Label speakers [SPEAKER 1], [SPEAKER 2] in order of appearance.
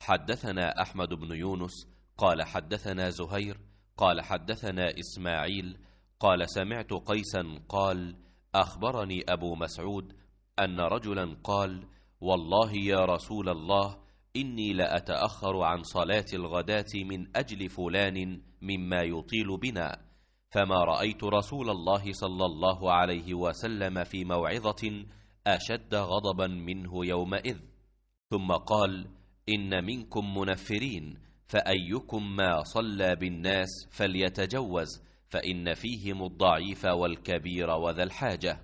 [SPEAKER 1] حدثنا أحمد بن
[SPEAKER 2] يونس قال حدثنا زهير قال حدثنا إسماعيل قال سمعت قيسا قال أخبرني أبو مسعود أن رجلا قال والله يا رسول الله إني لأتأخر عن صلاة الغداة من أجل فلان مما يطيل بنا فما رأيت رسول الله صلى الله عليه وسلم في موعظة أشد غضبا منه يومئذ ثم قال إن منكم منفرين فأيكم ما صلى بالناس فليتجوز فإن فيهم الضعيف
[SPEAKER 1] والكبير وذا الحاجة